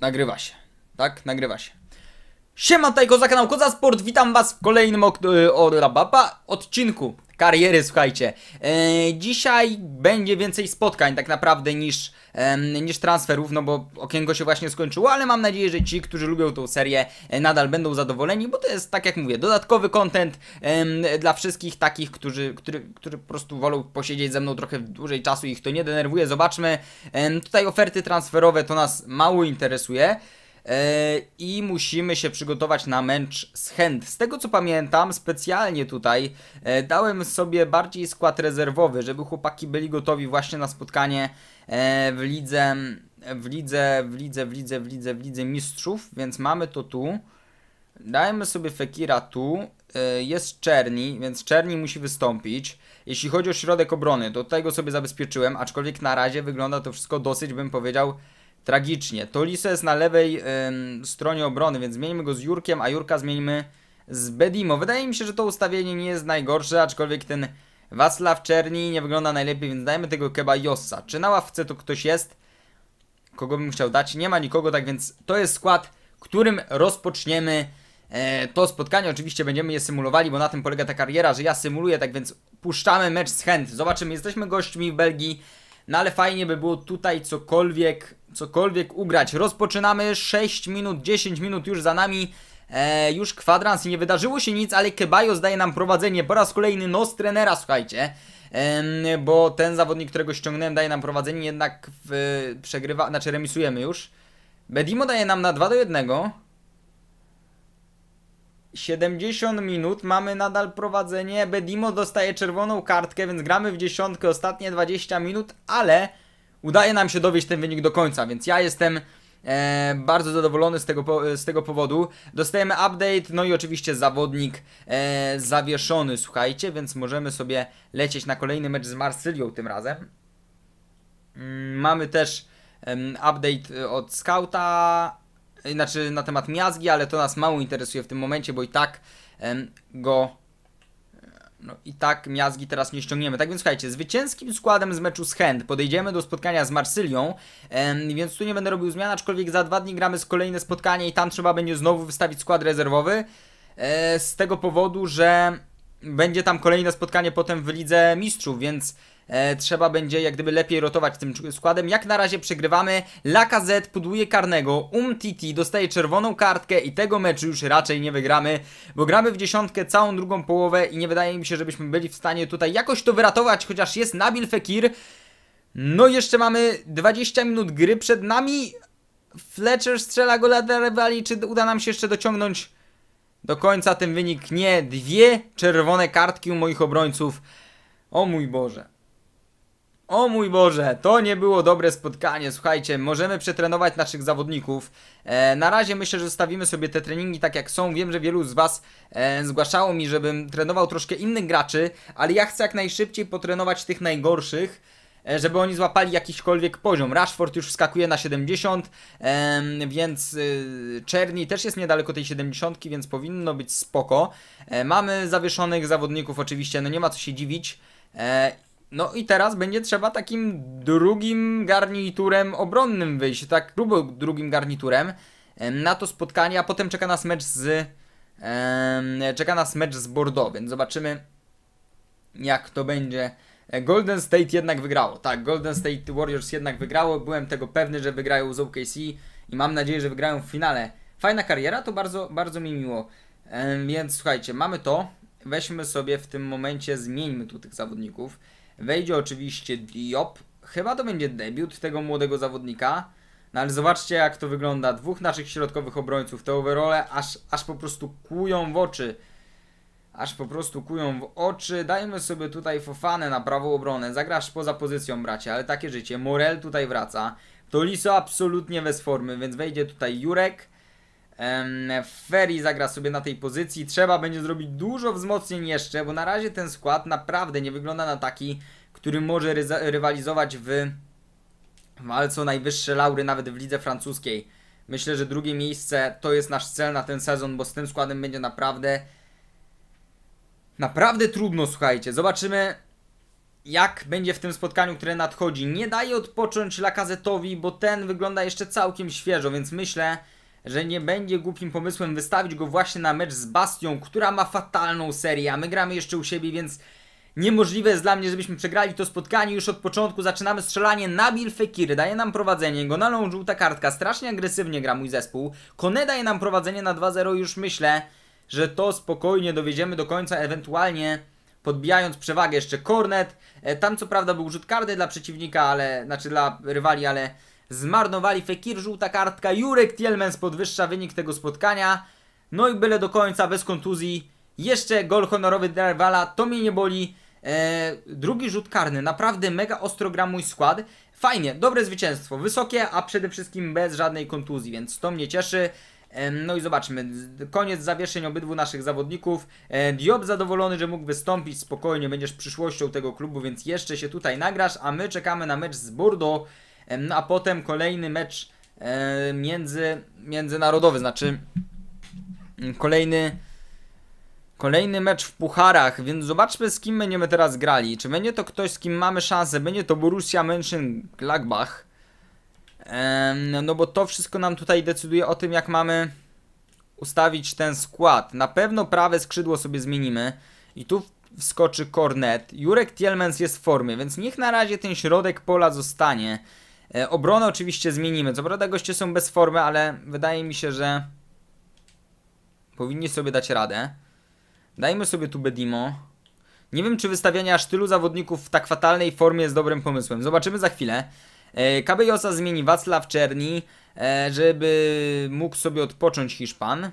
Nagrywa się. Tak, nagrywa się. Siema, tajko za kanał Koza Sport. Witam was w kolejnym ok y, odcinku kariery, słuchajcie. E, dzisiaj będzie więcej spotkań tak naprawdę niż, niż transferów, no bo okienko się właśnie skończyło, ale mam nadzieję, że ci, którzy lubią tą serię e, nadal będą zadowoleni, bo to jest, tak jak mówię, dodatkowy content dla wszystkich takich, którzy, który, którzy po prostu wolą posiedzieć ze mną trochę dłużej czasu i ich to nie denerwuje. Zobaczmy, tutaj oferty transferowe to nas mało interesuje. E, i musimy się przygotować na mecz z Hand. Z tego co pamiętam, specjalnie tutaj e, dałem sobie bardziej skład rezerwowy, żeby chłopaki byli gotowi właśnie na spotkanie e, w lidze, w lidze, w lidze, w lidze, w lidze, w lidze mistrzów, więc mamy to tu. Dajemy sobie Fekira tu, jest Czerni, więc Czerni musi wystąpić. Jeśli chodzi o środek obrony, do tego sobie zabezpieczyłem, aczkolwiek na razie wygląda to wszystko dosyć, bym powiedział, Tragicznie. Tolisa jest na lewej stronie obrony, więc zmienimy go z Jurkiem, a Jurka zmienimy z Bedimo. Wydaje mi się, że to ustawienie nie jest najgorsze, aczkolwiek ten Wacław Czerni nie wygląda najlepiej, więc dajmy tego Keba Jossa. Czy na ławce tu ktoś jest? Kogo bym chciał dać? Nie ma nikogo, tak więc to jest skład, którym rozpoczniemy e, to spotkanie. Oczywiście będziemy je symulowali, bo na tym polega ta kariera, że ja symuluję, tak więc puszczamy mecz z chęt. Zobaczymy, jesteśmy gośćmi w Belgii. No ale fajnie by było tutaj cokolwiek, cokolwiek ugrać. Rozpoczynamy 6 minut, 10 minut już za nami. E, już kwadrans i nie wydarzyło się nic, ale Kebajo zdaje nam prowadzenie po raz kolejny nos trenera, słuchajcie. E, bo ten zawodnik, którego ściągnąłem, daje nam prowadzenie, jednak w, przegrywa, znaczy remisujemy już. Bedimo daje nam na 2 do 1. 70 minut, mamy nadal prowadzenie. Bedimo dostaje czerwoną kartkę, więc gramy w dziesiątkę ostatnie 20 minut, ale udaje nam się dowieść ten wynik do końca, więc ja jestem e, bardzo zadowolony z tego, z tego powodu. Dostajemy update, no i oczywiście zawodnik e, zawieszony, słuchajcie, więc możemy sobie lecieć na kolejny mecz z Marsylią tym razem. Mm, mamy też update e, od Scouta, znaczy na temat miazgi, ale to nas mało interesuje w tym momencie, bo i tak go no i tak miazgi teraz nie ściągniemy. Tak więc słuchajcie, zwycięskim składem z meczu z Hand podejdziemy do spotkania z Marsylią, em, więc tu nie będę robił zmian, aczkolwiek za dwa dni gramy z kolejne spotkanie i tam trzeba będzie znowu wystawić skład rezerwowy e, z tego powodu, że będzie tam kolejne spotkanie potem w Lidze Mistrzów, więc e, trzeba będzie jak gdyby lepiej rotować tym składem. Jak na razie przegrywamy. Lacazette puduje karnego, Umtiti dostaje czerwoną kartkę i tego meczu już raczej nie wygramy, bo gramy w dziesiątkę całą drugą połowę i nie wydaje mi się, żebyśmy byli w stanie tutaj jakoś to wyratować, chociaż jest Nabil Fekir. No jeszcze mamy 20 minut gry przed nami. Fletcher strzela go dla rywali, czy uda nam się jeszcze dociągnąć do końca ten wynik? Nie, dwie czerwone kartki u moich obrońców. O mój Boże. O mój Boże, to nie było dobre spotkanie. Słuchajcie, możemy przetrenować naszych zawodników. E, na razie myślę, że zostawimy sobie te treningi tak jak są. Wiem, że wielu z Was e, zgłaszało mi, żebym trenował troszkę innych graczy, ale ja chcę jak najszybciej potrenować tych najgorszych, e, żeby oni złapali jakiśkolwiek poziom. Rashford już wskakuje na 70, więc e, Czerni też jest niedaleko tej 70, więc powinno być spoko. E, mamy zawieszonych zawodników oczywiście, no nie ma co się dziwić. E, no i teraz będzie trzeba takim drugim garniturem obronnym wyjść, tak grubo drugim garniturem na to spotkanie, a potem czeka nas mecz z e, czeka nas mecz z Bordeaux, więc zobaczymy jak to będzie. Golden State jednak wygrało, tak, Golden State Warriors jednak wygrało, byłem tego pewny, że wygrają z OKC i mam nadzieję, że wygrają w finale. Fajna kariera, to bardzo, bardzo mi miło. E, więc słuchajcie, mamy to, weźmy sobie w tym momencie, zmieńmy tu tych zawodników. Wejdzie oczywiście Diop. Chyba to będzie debiut tego młodego zawodnika. No ale zobaczcie jak to wygląda. Dwóch naszych środkowych obrońców. Te overole aż, aż po prostu kują w oczy. Aż po prostu kują w oczy. Dajmy sobie tutaj Fofanę na prawą obronę. Zagrasz poza pozycją bracie, ale takie życie. Morel tutaj wraca. Toliso absolutnie bez formy, więc wejdzie tutaj Jurek. Ferry zagra sobie na tej pozycji. Trzeba będzie zrobić dużo wzmocnień jeszcze, bo na razie ten skład naprawdę nie wygląda na taki, który może ry rywalizować w walce o najwyższe laury nawet w lidze francuskiej. Myślę, że drugie miejsce to jest nasz cel na ten sezon, bo z tym składem będzie naprawdę naprawdę trudno, słuchajcie. Zobaczymy jak będzie w tym spotkaniu, które nadchodzi. Nie daje odpocząć Lakazetowi, bo ten wygląda jeszcze całkiem świeżo, więc myślę, że nie będzie głupim pomysłem wystawić go właśnie na mecz z Bastią, która ma fatalną serię, a my gramy jeszcze u siebie, więc niemożliwe jest dla mnie, żebyśmy przegrali to spotkanie. Już od początku zaczynamy strzelanie. Nabil Fekir daje nam prowadzenie, Gonalą żółta kartka, strasznie agresywnie gra mój zespół. Kone daje nam prowadzenie na 2-0, już myślę, że to spokojnie dowiedziemy do końca, ewentualnie podbijając przewagę jeszcze Kornet. E, tam co prawda był rzut kardy dla przeciwnika, ale znaczy dla rywali, ale Zmarnowali Fekir, żółta kartka, Jurek Tielmens podwyższa wynik tego spotkania. No i byle do końca, bez kontuzji. Jeszcze gol honorowy Derwala, to mnie nie boli. Eee, drugi rzut karny, naprawdę mega ostro gra mój skład. Fajnie, dobre zwycięstwo, wysokie, a przede wszystkim bez żadnej kontuzji, więc to mnie cieszy. E, no i zobaczmy, koniec zawieszeń obydwu naszych zawodników. E, Diop zadowolony, że mógł wystąpić spokojnie, będziesz przyszłością tego klubu, więc jeszcze się tutaj nagrasz, a my czekamy na mecz z Bordeaux. No a potem kolejny mecz między, międzynarodowy, znaczy mm, kolejny Kolejny mecz w pucharach, więc zobaczmy z kim będziemy teraz grali. Czy będzie to ktoś, z kim mamy szansę? Będzie to Borussia Mönchengladbach. Ehm, no bo to wszystko nam tutaj decyduje o tym, jak mamy ustawić ten skład. Na pewno prawe skrzydło sobie zmienimy. I tu wskoczy Kornet. Jurek Tielmens jest w formie, więc niech na razie ten środek pola zostanie. E, obronę oczywiście zmienimy. Co prawda goście są bez formy, ale wydaje mi się, że powinni sobie dać radę. Dajmy sobie tu Bedimo. Nie wiem, czy wystawianie aż tylu zawodników w tak fatalnej formie jest dobrym pomysłem. Zobaczymy za chwilę. Cabellosa e, zmieni Wacław Czerni, e, żeby mógł sobie odpocząć Hiszpan.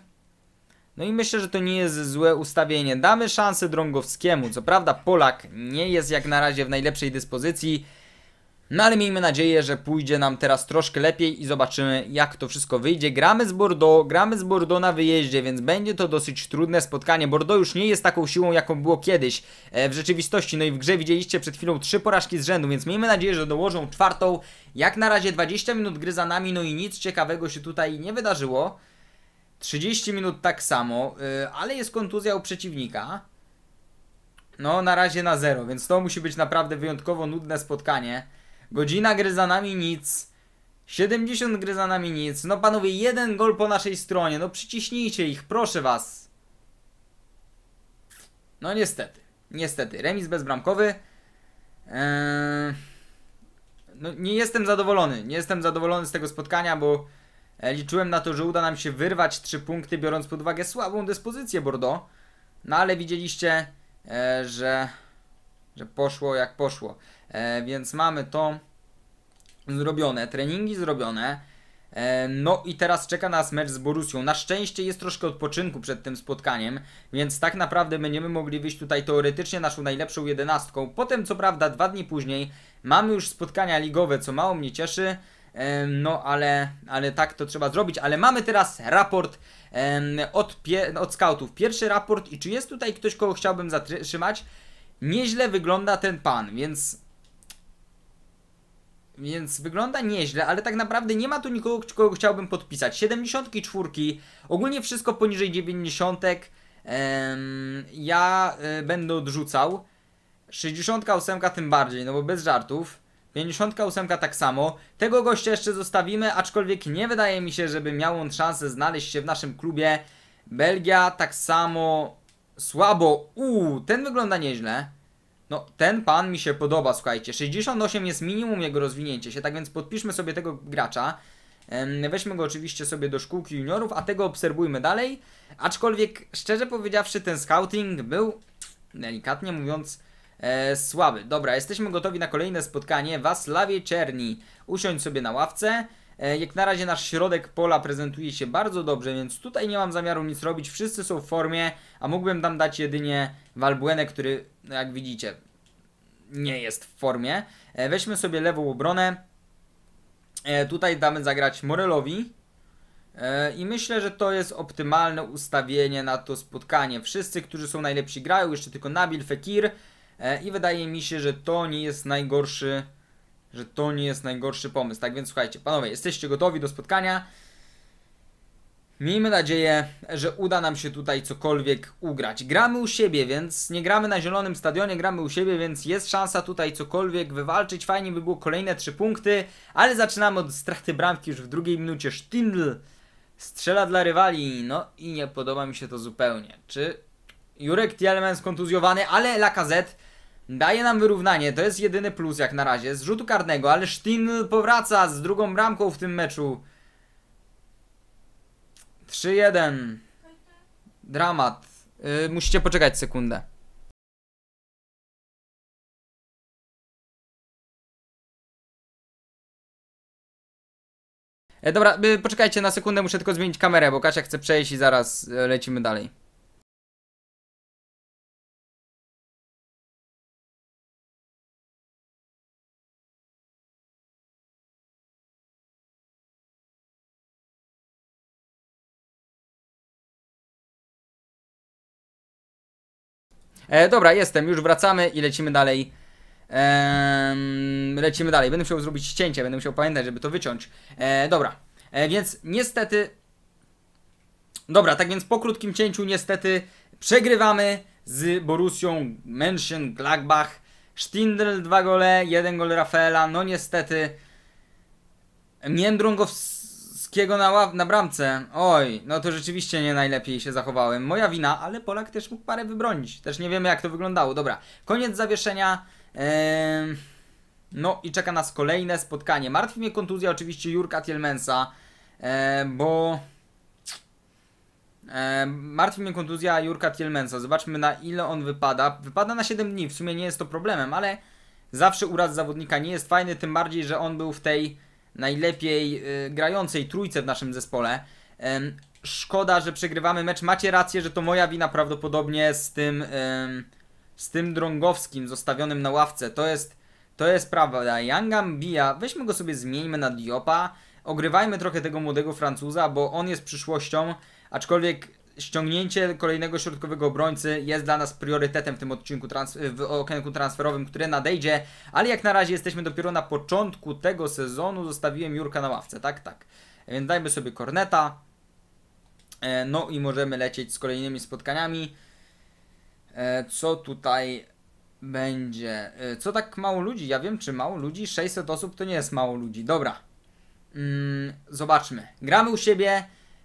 No i myślę, że to nie jest złe ustawienie. Damy szansę Drągowskiemu. Co prawda Polak nie jest jak na razie w najlepszej dyspozycji. No ale miejmy nadzieję, że pójdzie nam teraz troszkę lepiej i zobaczymy jak to wszystko wyjdzie. Gramy z Bordeaux, gramy z Bordeaux na wyjeździe, więc będzie to dosyć trudne spotkanie. Bordeaux już nie jest taką siłą jaką było kiedyś e, w rzeczywistości. No i w grze widzieliście przed chwilą trzy porażki z rzędu, więc miejmy nadzieję, że dołożą czwartą. Jak na razie 20 minut gry za nami, no i nic ciekawego się tutaj nie wydarzyło. 30 minut tak samo, e, ale jest kontuzja u przeciwnika. No, na razie na zero, więc to musi być naprawdę wyjątkowo nudne spotkanie. Godzina gry za nami nic. 70 gry za nami nic. No panowie, jeden gol po naszej stronie. No przyciśnijcie ich, proszę was. No niestety. Niestety. Remis bezbramkowy. Eee... No nie jestem zadowolony. Nie jestem zadowolony z tego spotkania, bo e, liczyłem na to, że uda nam się wyrwać 3 punkty, biorąc pod uwagę słabą dyspozycję Bordeaux. No ale widzieliście, e, że, że poszło jak poszło. E, więc mamy to zrobione, treningi zrobione. E, no i teraz czeka nas mecz z Borusią. Na szczęście jest troszkę odpoczynku przed tym spotkaniem, więc tak naprawdę będziemy mogli wyjść tutaj teoretycznie naszą najlepszą jedenastką. Potem co prawda dwa dni później mamy już spotkania ligowe, co mało mnie cieszy. E, no, ale, ale tak to trzeba zrobić. Ale mamy teraz raport od, od scoutów. Pierwszy raport, i czy jest tutaj ktoś, kogo chciałbym zatrzymać? Nieźle wygląda ten pan, więc więc wygląda nieźle, ale tak naprawdę nie ma tu nikogo, kogo chciałbym podpisać. 74, ogólnie wszystko poniżej 90. Em, ja e, będę odrzucał. 68 tym bardziej, no bo bez żartów. 58 tak samo. Tego gościa jeszcze zostawimy, aczkolwiek nie wydaje mi się, żeby miał on szansę znaleźć się w naszym klubie. Belgia tak samo słabo. Uuu, ten wygląda nieźle. No, ten pan mi się podoba, słuchajcie. 68 jest minimum jego rozwinięcie się, tak więc podpiszmy sobie tego gracza. Weźmy go oczywiście sobie do szkółki juniorów, a tego obserwujmy dalej. Aczkolwiek, szczerze powiedziawszy, ten scouting był, delikatnie mówiąc, e, słaby. Dobra, jesteśmy gotowi na kolejne spotkanie. Waslawie Czerni, usiądź sobie na ławce. E, jak na razie nasz środek pola prezentuje się bardzo dobrze, więc tutaj nie mam zamiaru nic robić. Wszyscy są w formie, a mógłbym tam dać jedynie Valbuenę, który no jak widzicie nie jest w formie. E, weźmy sobie lewą obronę. E, tutaj damy zagrać Morelowi. I myślę, że to jest optymalne ustawienie na to spotkanie. Wszyscy, którzy są najlepsi grają, jeszcze tylko Nabil, Fekir. I wydaje mi się, że to nie jest najgorszy że to nie jest najgorszy pomysł. Tak więc słuchajcie, panowie, jesteście gotowi do spotkania. Miejmy nadzieję, że uda nam się tutaj cokolwiek ugrać. Gramy u siebie, więc nie gramy na zielonym stadionie, gramy u siebie, więc jest szansa tutaj cokolwiek wywalczyć. Fajnie by było kolejne trzy punkty, ale zaczynamy od straty bramki już w drugiej minucie. Sztindl strzela dla rywali, no i nie podoba mi się to zupełnie. Czy Jurek Tielman skontuzjowany, ale Lacazette Daje nam wyrównanie, to jest jedyny plus jak na razie z rzutu karnego, ale Sztin powraca z drugą bramką w tym meczu. 3-1. Dramat. Yy, musicie poczekać sekundę. E, dobra, yy, poczekajcie na sekundę, muszę tylko zmienić kamerę, bo Kasia chce przejść i zaraz y, lecimy dalej. E, dobra, jestem, już wracamy i lecimy dalej. lecimy dalej. Będę musiał zrobić cięcie, będę musiał pamiętać, żeby to wyciąć. E, dobra, e, więc niestety... Dobra, tak więc po krótkim cięciu niestety przegrywamy z Borusią Mönchengladbach. Stindl dwa gole, jeden gol Rafaela. No niestety... Międrągow Kwiatkowskiego na, ław, na bramce. Oj, no to rzeczywiście nie najlepiej się zachowałem. Moja wina, ale Polak też mógł parę wybronić. Też nie wiemy jak to wyglądało. Dobra, koniec zawieszenia. No i czeka nas kolejne spotkanie. Martwi mnie kontuzja oczywiście Jurka Tielmensa, e, bo... E, martwi mnie kontuzja Jurka Tielmensa. Zobaczmy na ile on wypada. Wypada na 7 dni, w sumie nie jest to problemem, ale zawsze uraz zawodnika nie jest fajny, tym bardziej, że on był w tej najlepiej y, grającej trójce w naszym zespole. Szkoda, że przegrywamy mecz. Macie rację, że to moja wina prawdopodobnie z tym z tym Drągowskim zostawionym na ławce. To jest to jest prawda. Yangam bija. Weźmy go sobie zmieńmy na Diopa. Ogrywajmy trochę tego młodego Francuza, bo on jest przyszłością, aczkolwiek ściągnięcie kolejnego środkowego obrońcy jest dla nas priorytetem w tym odcinku trans w okienku transferowym, które nadejdzie, ale jak na razie jesteśmy dopiero na początku tego sezonu. Zostawiłem Jurka na ławce, tak, tak. Więc dajmy sobie korneta. E, no i możemy lecieć z kolejnymi spotkaniami. E, co tutaj będzie? E, co tak mało ludzi? Ja wiem, czy mało ludzi? 600 osób to nie jest mało ludzi. Dobra. Mm, zobaczmy. Gramy u siebie.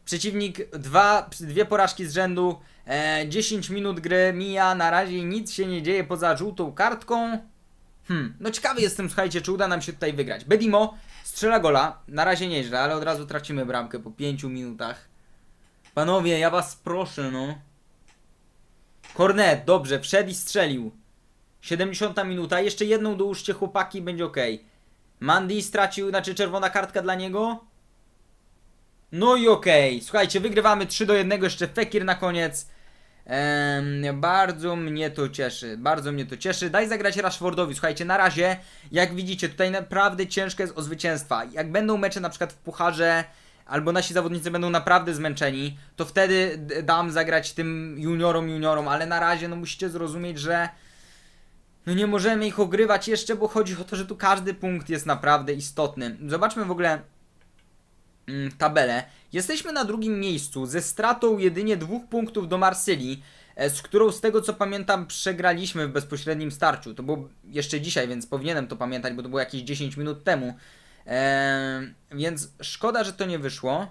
Przeciwnik dwa, dwie porażki z rzędu, e, 10 minut gry mija, na razie nic się nie dzieje poza żółtą kartką. Hmm, no ciekawy jestem, słuchajcie, czy uda nam się tutaj wygrać. Bedimo strzela gola, na razie nieźle, ale od razu tracimy bramkę po 5 minutach. Panowie, ja was proszę, no. Kornet, dobrze, wszedł i strzelił. 70 minuta, jeszcze jedną dołóżcie chłopaki, będzie ok. Mandy stracił, znaczy czerwona kartka dla niego. No i okej, okay. słuchajcie, wygrywamy 3 do 1, jeszcze Fekir na koniec. bardzo mnie to cieszy, bardzo mnie to cieszy. Daj zagrać Rashfordowi. Słuchajcie, na razie, jak widzicie, tutaj naprawdę ciężko jest o zwycięstwa. Jak będą mecze na przykład w pucharze, albo nasi zawodnicy będą naprawdę zmęczeni, to wtedy dam zagrać tym juniorom, juniorom, ale na razie, no musicie zrozumieć, że no nie możemy ich ogrywać jeszcze, bo chodzi o to, że tu każdy punkt jest naprawdę istotny. Zobaczmy w ogóle Mm, tabelę. Jesteśmy na drugim miejscu ze stratą jedynie dwóch punktów do Marsylii, e, z którą z tego co pamiętam przegraliśmy w bezpośrednim starciu. To było jeszcze dzisiaj, więc powinienem to pamiętać, bo to było jakieś 10 minut temu. Eee, więc szkoda, że to nie wyszło.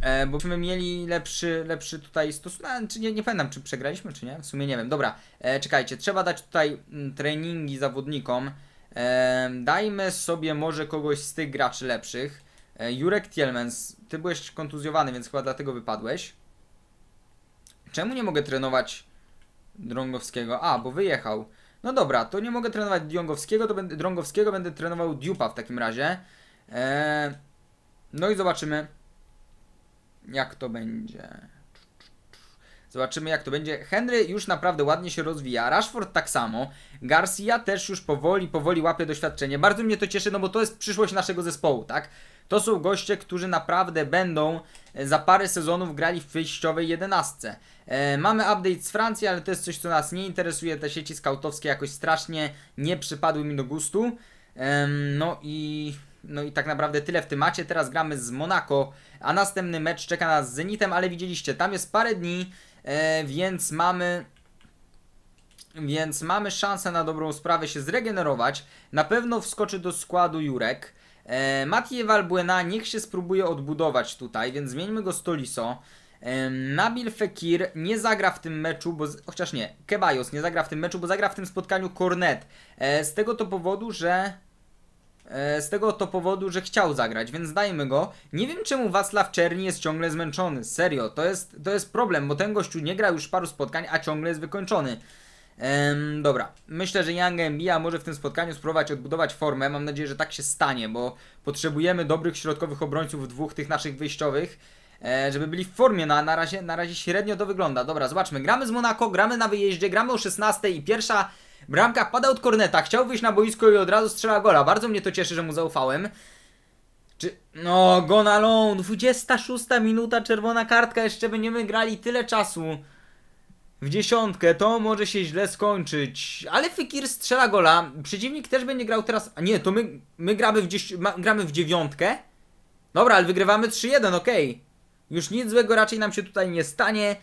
E, bo byśmy mieli lepszy, lepszy tutaj stosunek, czy nie, nie pamiętam, czy przegraliśmy, czy nie, w sumie nie wiem. Dobra, e, czekajcie, trzeba dać tutaj m, mm, treningi zawodnikom. E, dajmy sobie może kogoś z tych graczy lepszych. E, Jurek Tielmans, ty byłeś kontuzjowany, więc chyba dlatego wypadłeś. Czemu nie mogę trenować Drągowskiego? A, bo wyjechał. No dobra, to nie mogę trenować Drągowskiego, to będę, Drągowskiego będę trenował Dupa w takim razie. Eee, no i zobaczymy, jak to będzie. Zobaczymy jak to będzie. Henry już naprawdę ładnie się rozwija, Rashford tak samo, Garcia też już powoli, powoli łapie doświadczenie. Bardzo mnie to cieszy, no bo to jest przyszłość naszego zespołu, tak? To są goście, którzy naprawdę będą e, za parę sezonów grali w wyjściowej jedenastce. E, mamy update z Francji, ale to jest coś, co nas nie interesuje. Te sieci skautowskie jakoś strasznie nie przypadły mi do gustu. E, no i... No i tak naprawdę tyle w tym macie. Teraz gramy z Monaco, a następny mecz czeka nas z Zenitem, ale widzieliście, tam jest parę dni, e, więc mamy więc mamy szansę na dobrą sprawę się zregenerować. Na pewno wskoczy do składu Jurek. E, Mathieu Valbuena niech się spróbuje odbudować tutaj, więc zmieńmy go z Toliso. E, Nabil Fekir nie zagra w tym meczu, bo z, chociaż nie, Kebajos nie zagra w tym meczu, bo zagra w tym spotkaniu Cornet. E, z tego to powodu, że e, z tego to powodu, że chciał zagrać, więc dajmy go. Nie wiem czemu Wacław Czerni jest ciągle zmęczony, serio, to jest, to jest problem, bo ten gościu nie gra już paru spotkań, a ciągle jest wykończony. Ehm, dobra, myślę, że Young Mbia może w tym spotkaniu spróbować odbudować formę. Mam nadzieję, że tak się stanie, bo potrzebujemy dobrych środkowych obrońców dwóch tych naszych wyjściowych, e, żeby byli w formie. Na, na, razie, na razie średnio to wygląda. Dobra, zobaczmy. Gramy z Monako, gramy na wyjeździe, gramy o 16 i pierwsza bramka pada od korneta. Chciał wyjść na boisko i od razu strzela gola. Bardzo mnie to cieszy, że mu zaufałem. Czy... No, Gonalon. 26 minuta, czerwona kartka. Jeszcze będziemy grali tyle czasu w dziesiątkę, to może się źle skończyć. Ale Fikir strzela gola, przeciwnik też będzie grał teraz... A nie, to my, my gramy, w gramy w dziewiątkę? Dobra, ale wygrywamy 3-1, okej. Okay. Już nic złego raczej nam się tutaj nie stanie.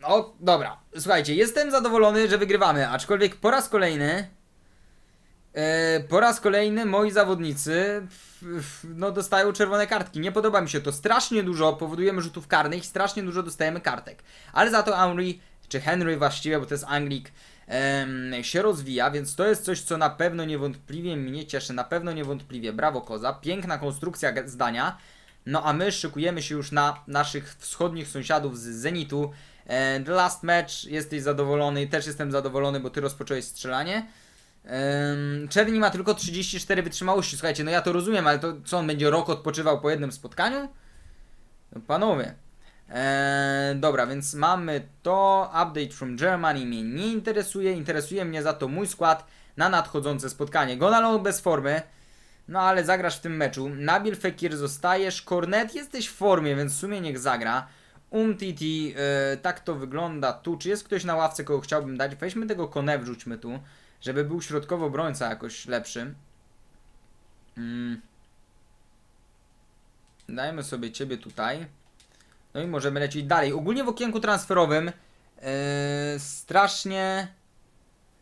No, dobra. Słuchajcie, jestem zadowolony, że wygrywamy, aczkolwiek po raz kolejny E, po raz kolejny moi zawodnicy no, dostają czerwone kartki. Nie podoba mi się to. Strasznie dużo powodujemy rzutów karnych, strasznie dużo dostajemy kartek. Ale za to Henry, czy Henry właściwie, bo to jest Anglik, się rozwija, więc to jest coś, co na pewno niewątpliwie mnie cieszy. Na pewno niewątpliwie. Brawo Koza. Piękna konstrukcja zdania. No a my szykujemy się już na naszych wschodnich sąsiadów z Zenitu. E, The last match, jesteś zadowolony, też jestem zadowolony, bo ty rozpocząłeś strzelanie. Um, Czerni ma tylko 34 wytrzymałości. Słuchajcie, no ja to rozumiem, ale to co on będzie rok odpoczywał po jednym spotkaniu? No, panowie. Eee, dobra, więc mamy to. Update from Germany mnie nie interesuje. Interesuje mnie za to mój skład na nadchodzące spotkanie. Gonalo bez formy. No ale zagrasz w tym meczu. Nabil Fekir zostajesz. Kornet jesteś w formie, więc w sumie niech zagra. Umtiti, e, tak to wygląda tu. Czy jest ktoś na ławce, kogo chciałbym dać? Weźmy tego Kone, wrzućmy tu, żeby był środkowo obrońca jakoś lepszy. Mm. Dajmy sobie Ciebie tutaj. No i możemy lecieć dalej. Ogólnie w okienku transferowym e, strasznie...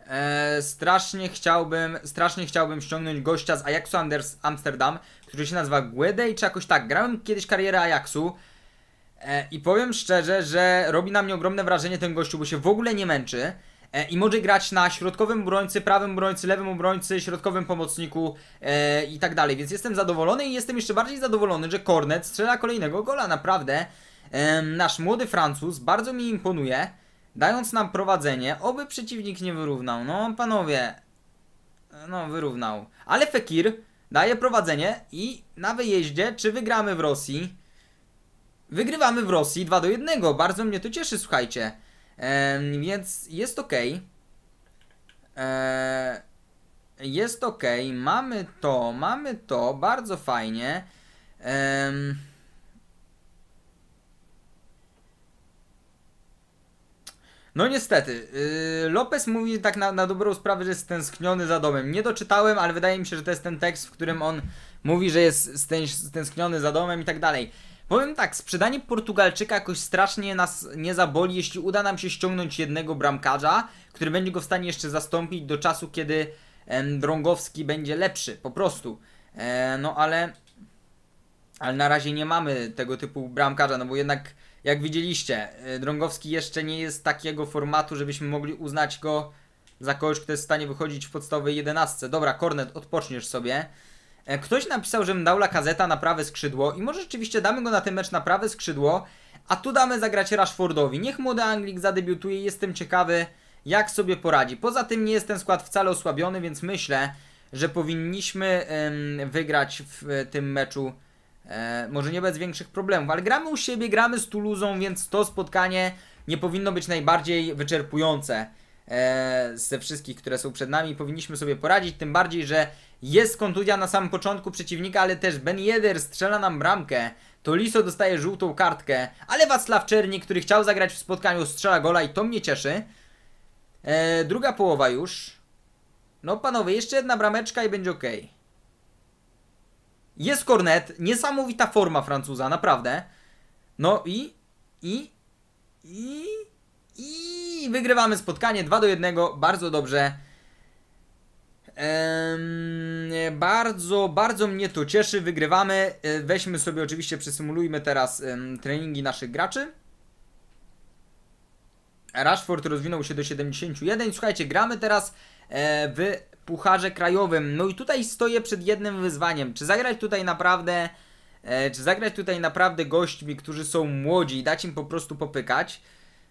E, strasznie chciałbym, strasznie chciałbym ściągnąć gościa z Ajaxu Anders Amsterdam, który się nazywa Guede i czy jakoś tak. Grałem kiedyś karierę Ajaxu, E, I powiem szczerze, że robi na mnie ogromne wrażenie ten gościu, bo się w ogóle nie męczy e, i może grać na środkowym obrońcy, prawym obrońcy, lewym obrońcy, środkowym pomocniku e, i tak dalej. Więc jestem zadowolony i jestem jeszcze bardziej zadowolony, że Kornet strzela kolejnego gola. Naprawdę e, nasz młody Francuz bardzo mi imponuje, dając nam prowadzenie. Oby przeciwnik nie wyrównał. No panowie, no wyrównał. Ale Fekir daje prowadzenie i na wyjeździe, czy wygramy w Rosji, Wygrywamy w Rosji 2 do 1. Bardzo mnie to cieszy, słuchajcie. Ehm, więc jest ok. E, jest ok. Mamy to, mamy to. Bardzo fajnie. Ehm, No niestety, yy, Lopez mówi tak na, na dobrą sprawę, że jest stęskniony za domem. Nie doczytałem, ale wydaje mi się, że to jest ten tekst, w którym on mówi, że jest stęskniony za domem i tak dalej. Powiem tak, sprzedanie Portugalczyka jakoś strasznie nas nie zaboli, jeśli uda nam się ściągnąć jednego bramkarza, który będzie go w stanie jeszcze zastąpić do czasu, kiedy em, Drągowski będzie lepszy, po prostu. E, no ale... Ale na razie nie mamy tego typu bramkarza, no bo jednak, jak widzieliście, e, Drągowski jeszcze nie jest takiego formatu, żebyśmy mogli uznać go za kogoś, kto jest w stanie wychodzić w podstawowej jedenastce. Dobra, Kornet, odpoczniesz sobie. E, ktoś napisał, żebym dał Lakazeta na prawe skrzydło i może rzeczywiście damy go na ten mecz na prawe skrzydło, a tu damy zagrać Rashfordowi. Niech młody Anglik zadebiutuje, jestem ciekawy jak sobie poradzi. Poza tym nie jest ten skład wcale osłabiony, więc myślę, że powinniśmy ym, wygrać w e, tym meczu e, może nie bez większych problemów, ale gramy u siebie, gramy z Tuluzą, więc to spotkanie nie powinno być najbardziej wyczerpujące. E, ze wszystkich, które są przed nami, powinniśmy sobie poradzić, tym bardziej, że jest kontuzja na samym początku przeciwnika, ale też Ben Yedder strzela nam bramkę, To Liso dostaje żółtą kartkę, ale Wacław Czernik, który chciał zagrać w spotkaniu, strzela gola i to mnie cieszy. E, druga połowa już. No panowie, jeszcze jedna brameczka i będzie ok. Jest kornet, niesamowita forma Francuza, naprawdę. No i... i... i i wygrywamy spotkanie 2 do 1, bardzo dobrze. Ehm, bardzo, bardzo mnie to cieszy, wygrywamy. E, weźmy sobie oczywiście, przesymulujmy teraz em, treningi naszych graczy. Rashford rozwinął się do 71. Słuchajcie, gramy teraz e, w Pucharze Krajowym. No i tutaj stoję przed jednym wyzwaniem. Czy zagrać tutaj naprawdę... E, czy zagrać tutaj naprawdę gośćmi, którzy są młodzi i dać im po prostu popykać?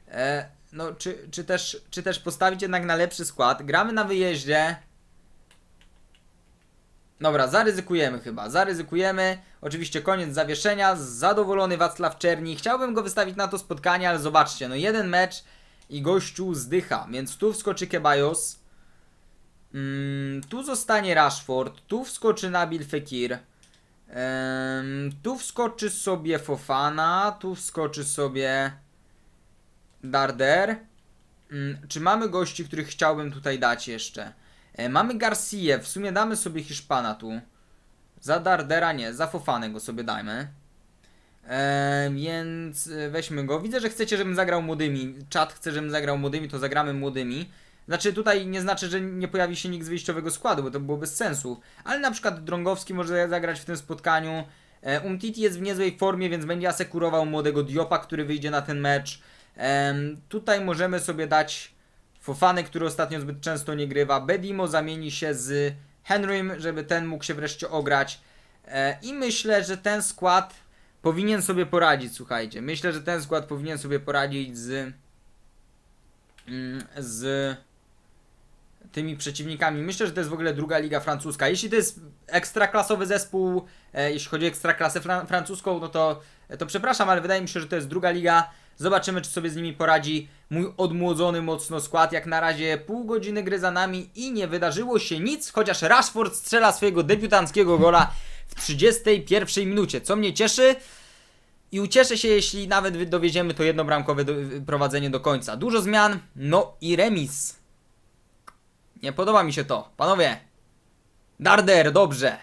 E, no, czy, czy, też, czy też postawić jednak na lepszy skład. Gramy na wyjeździe. Dobra, zaryzykujemy chyba, zaryzykujemy. Oczywiście koniec zawieszenia, zadowolony Wacław Czerni. Chciałbym go wystawić na to spotkanie, ale zobaczcie, no jeden mecz i gościu zdycha. Więc tu wskoczy Kebajos, mm, tu zostanie Rashford, tu wskoczy Nabil Fekir. Um, tu wskoczy sobie Fofana, tu wskoczy sobie Darder. Mm, czy mamy gości, których chciałbym tutaj dać jeszcze? E, mamy Garcia, w sumie damy sobie Hiszpana tu. Za Dardera nie, za Fofane go sobie dajmy. E, więc e, weźmy go. Widzę, że chcecie, żebym zagrał młodymi. Czat chce, żebym zagrał młodymi, to zagramy młodymi. Znaczy tutaj nie znaczy, że nie pojawi się nikt z wyjściowego składu, bo to było bez sensu. Ale na przykład Drągowski może zagrać w tym spotkaniu. Umtiti jest w niezłej formie, więc będzie asekurował młodego Diopa, który wyjdzie na ten mecz tutaj możemy sobie dać Fofany, który ostatnio zbyt często nie grywa. Bedimo zamieni się z Henrym, żeby ten mógł się wreszcie ograć. E, I myślę, że ten skład powinien sobie poradzić, słuchajcie. Myślę, że ten skład powinien sobie poradzić z... Mm, z tymi przeciwnikami. Myślę, że to jest w ogóle druga liga francuska. Jeśli to jest ekstraklasowy zespół, e, jeśli chodzi o ekstraklasę fran francuską, no to, to przepraszam, ale wydaje mi się, że to jest druga liga Zobaczymy, czy sobie z nimi poradzi mój odmłodzony mocno skład. Jak na razie pół godziny gry za nami i nie wydarzyło się nic, chociaż Rashford strzela swojego debiutanckiego gola w 31 minucie, co mnie cieszy. I ucieszę się, jeśli nawet dowiedziemy to jednobramkowe do, prowadzenie do końca. Dużo zmian, no i remis. Nie podoba mi się to. Panowie, Darder, dobrze.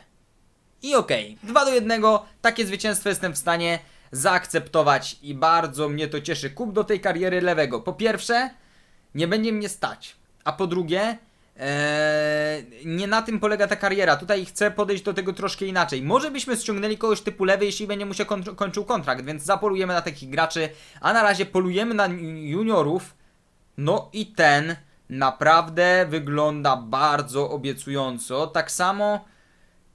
I okej, okay. 2 do 1, takie zwycięstwo jestem w stanie zaakceptować i bardzo mnie to cieszy. Kup do tej kariery lewego. Po pierwsze, nie będzie mnie stać. A po drugie, e, nie na tym polega ta kariera. Tutaj chcę podejść do tego troszkę inaczej. Może byśmy ściągnęli kogoś typu lewy, jeśli będzie mu się kończył kontrakt, więc zapolujemy na takich graczy, a na razie polujemy na juniorów. No i ten naprawdę wygląda bardzo obiecująco. Tak samo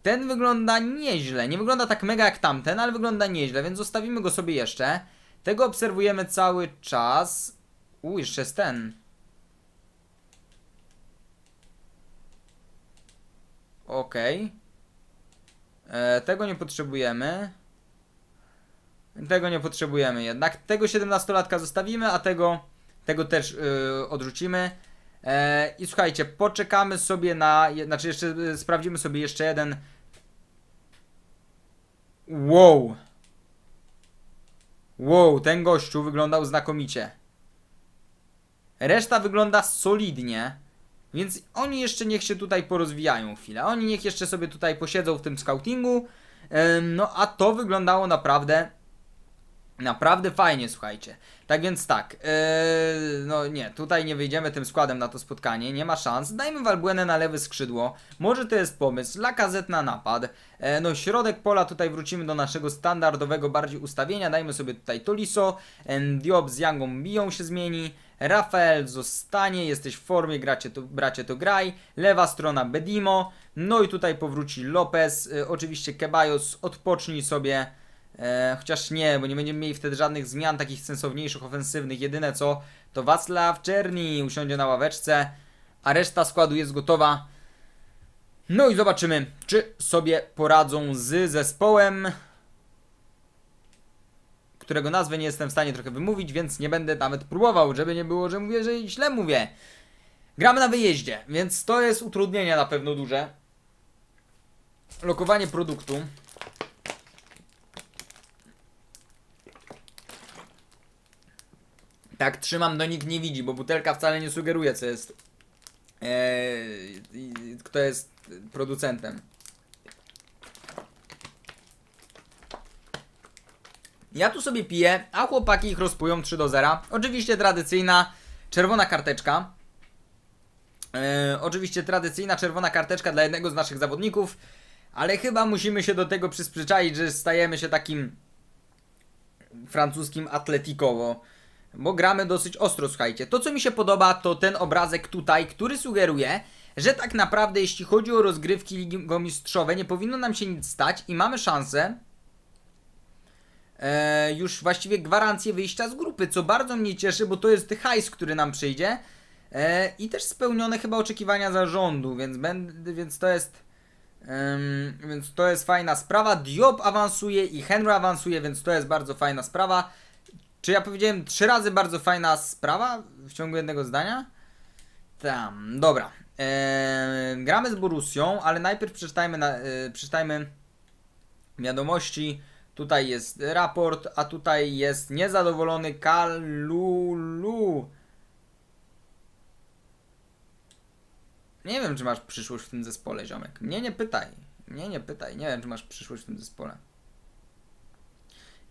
ten wygląda nieźle. Nie wygląda tak mega jak tamten, ale wygląda nieźle, więc zostawimy go sobie jeszcze. Tego obserwujemy cały czas. U, jeszcze jest ten. Okej. Okay. E, tego nie potrzebujemy. Tego nie potrzebujemy jednak. Tego 17-latka zostawimy, a tego, tego też yy, odrzucimy. E, I słuchajcie, poczekamy sobie na, znaczy jeszcze y, sprawdzimy sobie jeszcze jeden Wow. Wow, ten gościu wyglądał znakomicie. Reszta wygląda solidnie. Więc oni jeszcze niech się tutaj porozwijają chwilę. Oni niech jeszcze sobie tutaj posiedzą w tym scoutingu. No a to wyglądało naprawdę Naprawdę fajnie, słuchajcie. Tak więc tak, yy, no nie, tutaj nie wyjdziemy tym składem na to spotkanie, nie ma szans. Dajmy Valbuenę na lewe skrzydło, może to jest pomysł, Lakazet na napad. Yy, no środek pola tutaj wrócimy do naszego standardowego bardziej ustawienia, dajmy sobie tutaj Toliso, yy, Diop z Yangą biją się zmieni. Rafael zostanie, jesteś w formie, gracie to, bracie to graj. Lewa strona Bedimo, no i tutaj powróci Lopez. Yy, oczywiście Kebajos odpocznij sobie E, chociaż nie, bo nie będziemy mieli wtedy żadnych zmian takich sensowniejszych, ofensywnych. Jedyne co, to Wacław Czerni usiądzie na ławeczce, a reszta składu jest gotowa. No i zobaczymy, czy sobie poradzą z zespołem, którego nazwy nie jestem w stanie trochę wymówić, więc nie będę nawet próbował, żeby nie było, że mówię, że źle mówię. Gramy na wyjeździe, więc to jest utrudnienie na pewno duże. Lokowanie produktu. Tak trzymam, no nikt nie widzi, bo butelka wcale nie sugeruje, co jest. E, kto jest producentem. Ja tu sobie piję, a chłopaki ich rozpują 3 do 0. Oczywiście tradycyjna czerwona karteczka. E, oczywiście tradycyjna czerwona karteczka dla jednego z naszych zawodników. Ale chyba musimy się do tego przyzwyczaić, że stajemy się takim francuskim atletikowo bo gramy dosyć ostro, słuchajcie. To, co mi się podoba, to ten obrazek tutaj, który sugeruje, że tak naprawdę, jeśli chodzi o rozgrywki ligomistrzowe, nie powinno nam się nic stać i mamy szansę e, już właściwie gwarancję wyjścia z grupy, co bardzo mnie cieszy, bo to jest hajs, który nam przyjdzie e, i też spełnione chyba oczekiwania zarządu, więc, będę, więc to jest... Um, więc to jest fajna sprawa. Diop awansuje i Henry awansuje, więc to jest bardzo fajna sprawa. Czy ja powiedziałem trzy razy bardzo fajna sprawa w ciągu jednego zdania? Tam, dobra. Eee, gramy z Borusją, ale najpierw przeczytajmy, na, e, przeczytajmy wiadomości. Tutaj jest raport, a tutaj jest niezadowolony Kalulu. Nie wiem, czy masz przyszłość w tym zespole, ziomek. Mnie nie pytaj. Mnie nie pytaj. Nie wiem, czy masz przyszłość w tym zespole.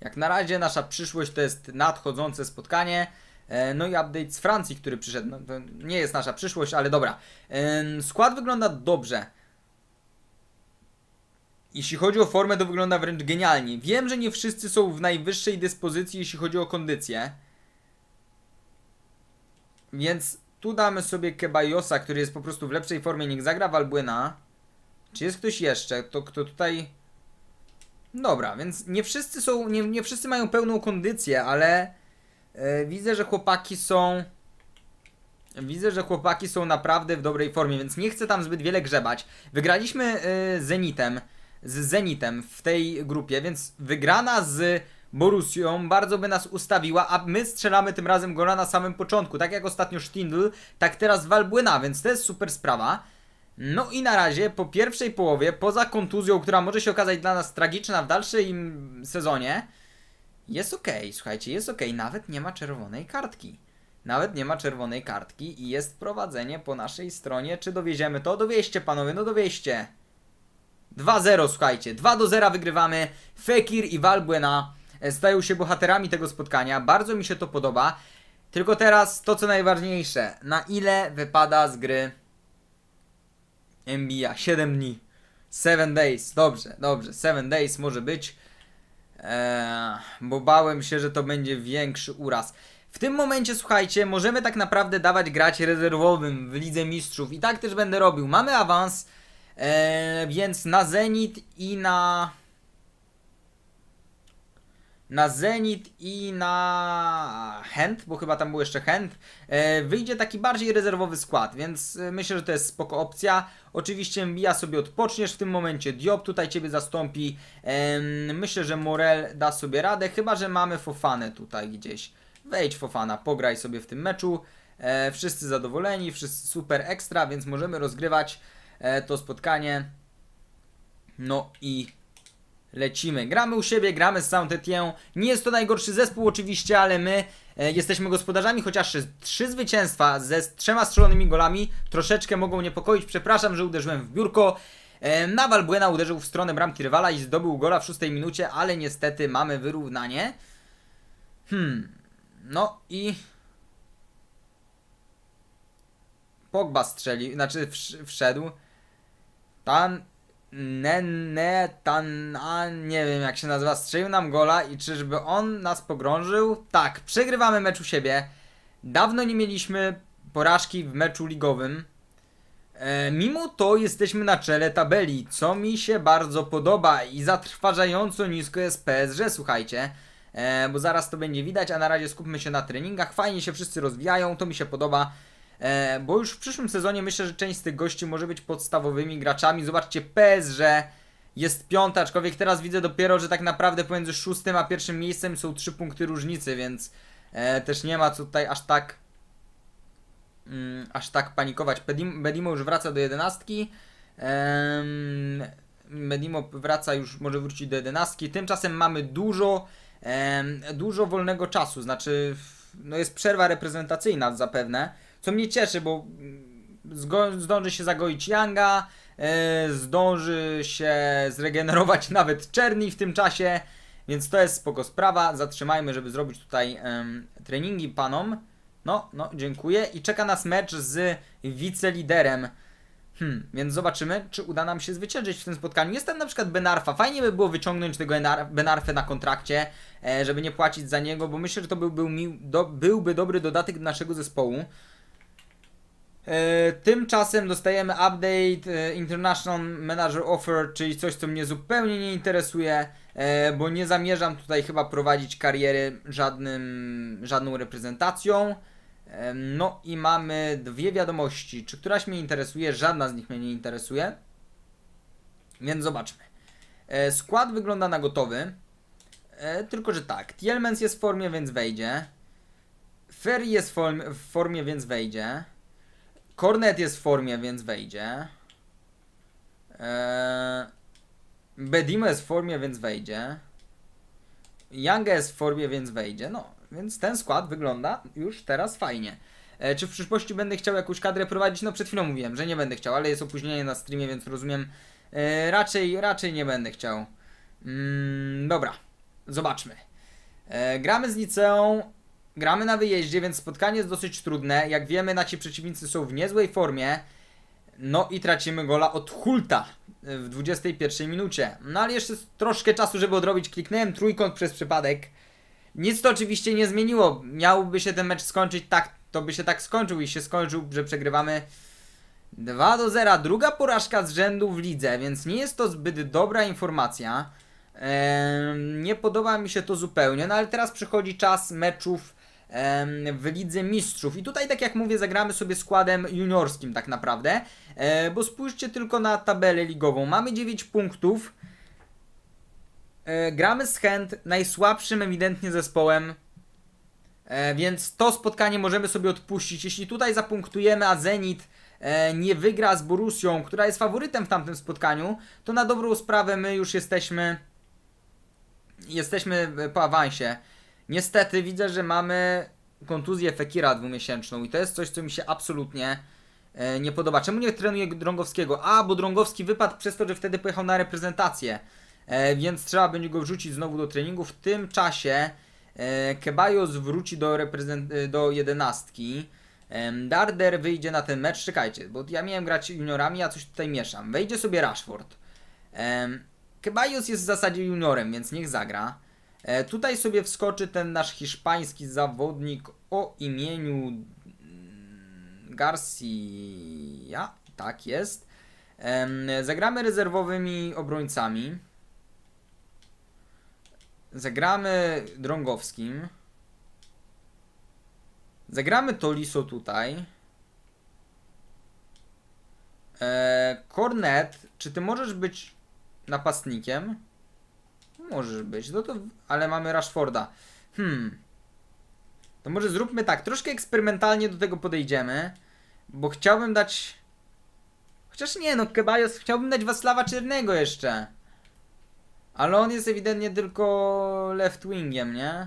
Jak na razie nasza przyszłość to jest nadchodzące spotkanie. E, no i update z Francji, który przyszedł. No, to nie jest nasza przyszłość, ale dobra. Skład wygląda dobrze. Jeśli chodzi o formę, to wygląda wręcz genialnie. Wiem, że nie wszyscy są w najwyższej dyspozycji, jeśli chodzi o kondycję. Więc tu damy sobie Kebajosa, który jest po prostu w lepszej formie, niech zagra Valbuena. Czy jest ktoś jeszcze, To kto tutaj Dobra, więc nie wszyscy są, nie, nie wszyscy mają pełną kondycję, ale yy, widzę, że chłopaki są... Widzę, że chłopaki są naprawdę w dobrej formie, więc nie chcę tam zbyt wiele grzebać. Wygraliśmy yy, Zenitem, z Zenitem w tej grupie, więc wygrana z Borusią bardzo by nas ustawiła, a my strzelamy tym razem gola na samym początku. Tak jak ostatnio Stindl, tak teraz Walbłyna, więc to jest super sprawa. No i na razie po pierwszej połowie, poza kontuzją, która może się okazać dla nas tragiczna w dalszym sezonie, jest ok, słuchajcie, jest ok, nawet nie ma czerwonej kartki. Nawet nie ma czerwonej kartki i jest prowadzenie po naszej stronie. Czy dowieziemy to? Dowieście, panowie, no dowieście. 2-0, słuchajcie, 2 do 0 wygrywamy. Fekir i Valbuena e, stają się bohaterami tego spotkania. Bardzo mi się to podoba. Tylko teraz to co najważniejsze, na ile wypada z gry NBA 7 dni. 7 days, dobrze, dobrze. 7 days może być. Eee, bo bałem się, że to będzie większy uraz. W tym momencie, słuchajcie, możemy tak naprawdę dawać grać rezerwowym w Lidze Mistrzów. I tak też będę robił. Mamy awans, eee, więc na Zenit i na na Zenit i na Hand, bo chyba tam był jeszcze Hand, e, wyjdzie taki bardziej rezerwowy skład, więc e, myślę, że to jest spoko opcja. Oczywiście Mija sobie odpoczniesz w tym momencie, Diop tutaj Ciebie zastąpi. Myślę, że Morel da sobie radę, chyba, że mamy Fofanę tutaj gdzieś. Wejdź Fofana, pograj sobie w tym meczu. E, wszyscy zadowoleni, wszyscy super ekstra, więc możemy rozgrywać to spotkanie. No i lecimy. Gramy u siebie, gramy z Saint-Étienne. Nie jest to najgorszy zespół oczywiście, ale my e, jesteśmy gospodarzami, chociaż trzy zwycięstwa ze trzema strzelonymi golami troszeczkę mogą niepokoić. Przepraszam, że uderzyłem w biurko. E, Nawal Buena uderzył w stronę bramki rywala i zdobył gola w szóstej minucie, ale niestety mamy wyrównanie. Hmm. No i... Pogba strzelił, znaczy wszedł. Tam Nenetana, nie wiem jak się nazywa, strzelił nam gola i czyżby on nas pogrążył? Tak, przegrywamy mecz u siebie. Dawno nie mieliśmy porażki w meczu ligowym. E, mimo to jesteśmy na czele tabeli, co mi się bardzo podoba i zatrważająco nisko jest PSG, słuchajcie. E, bo zaraz to będzie widać, a na razie skupmy się na treningach. Fajnie się wszyscy rozwijają, to mi się podoba. E, bo już w przyszłym sezonie myślę, że część z tych gości może być podstawowymi graczami. Zobaczcie, że jest piąta, aczkolwiek teraz widzę dopiero, że tak naprawdę pomiędzy szóstym a pierwszym miejscem są trzy punkty różnicy, więc e, też nie ma co tutaj aż tak mm, aż tak panikować. Medimo Bedimo już wraca do jedenastki. Medimo wraca już, może wrócić do jedenastki. Tymczasem mamy dużo, dużo wolnego czasu, znaczy no jest przerwa reprezentacyjna zapewne, co mnie cieszy, bo mm, zdąży się zagoić Yanga, e, zdąży się zregenerować nawet Czerni w tym czasie, więc to jest spoko sprawa. Zatrzymajmy, żeby zrobić tutaj treningi panom. No, no, dziękuję. I czeka nas mecz z wiceliderem. Hmm, więc zobaczymy, czy uda nam się zwyciężyć w tym spotkaniu. Jestem na przykład Benarfa. Fajnie by było wyciągnąć tego Benarfę na kontrakcie, e, żeby nie płacić za niego, bo myślę, że to byłby, byłby dobry dodatek do naszego zespołu. E, tymczasem dostajemy update e, International Manager Offer, czyli coś, co mnie zupełnie nie interesuje, e, bo nie zamierzam tutaj chyba prowadzić kariery żadnym, żadną reprezentacją. No i mamy dwie wiadomości. Czy któraś mnie interesuje? Żadna z nich mnie nie interesuje. Więc zobaczmy. Skład wygląda na gotowy. Tylko, że tak. Tielmans jest w formie, więc wejdzie. Ferry jest w formie, więc wejdzie. Kornet jest w formie, więc wejdzie. Eee, Bedimo jest w formie, więc wejdzie. Young jest w formie, więc wejdzie. No, więc ten skład wygląda już teraz fajnie. Eee, czy w przyszłości będę chciał jakąś kadrę prowadzić? No przed chwilą mówiłem, że nie będę chciał, ale jest opóźnienie na streamie, więc rozumiem. Eee, raczej, raczej nie będę chciał. Mm, dobra, zobaczmy. Eee, gramy z Niceą Gramy na wyjeździe, więc spotkanie jest dosyć trudne. Jak wiemy, nasi przeciwnicy są w niezłej formie. No i tracimy gola od Hulta e, w 21 minucie. No ale jeszcze troszkę czasu, żeby odrobić. Kliknąłem trójkąt przez przypadek. Nic to oczywiście nie zmieniło. Miałby się ten mecz skończyć tak, to by się tak skończył i się skończył, że przegrywamy 2 do 0. Druga porażka z rzędu w lidze, więc nie jest to zbyt dobra informacja. Eee, nie podoba mi się to zupełnie, no ale teraz przychodzi czas meczów w Lidze Mistrzów. I tutaj, tak jak mówię, zagramy sobie składem juniorskim tak naprawdę, e, bo spójrzcie tylko na tabelę ligową. Mamy 9 punktów, e, gramy z Chęt, najsłabszym ewidentnie zespołem e, więc to spotkanie możemy sobie odpuścić. Jeśli tutaj zapunktujemy, a Zenit nie wygra z Borusją, która jest faworytem w tamtym spotkaniu, to na dobrą sprawę my już jesteśmy jesteśmy po awansie. Niestety widzę, że mamy kontuzję Fekira dwumiesięczną i to jest coś, co mi się absolutnie e, nie podoba. Czemu nie trenuje Drągowskiego? A, bo Drągowski wypadł przez to, że wtedy pojechał na reprezentację, e, więc trzeba będzie go wrzucić znowu do treningu. W tym czasie e, Kebajos wróci do, reprezent- do jedenastki. Darder wyjdzie na ten mecz, czekajcie, bo ja miałem grać juniorami, a coś tutaj mieszam. Wejdzie sobie Rashford. Kebajos jest w zasadzie juniorem, więc niech zagra. E, tutaj sobie wskoczy ten nasz hiszpański zawodnik o imieniu Garcia. Tak jest. Zagramy rezerwowymi obrońcami. Zagramy Drągowskim. Zagramy Toliso tutaj. Kornet, e, czy ty możesz być napastnikiem? możesz być. No to, ale mamy Rashforda. Hmm. To może zróbmy tak, troszkę eksperymentalnie do tego podejdziemy, bo chciałbym dać... Chociaż nie, no Kebajos, chciałbym dać Wasława Czernego jeszcze. Ale on jest ewidentnie tylko left wingiem, nie?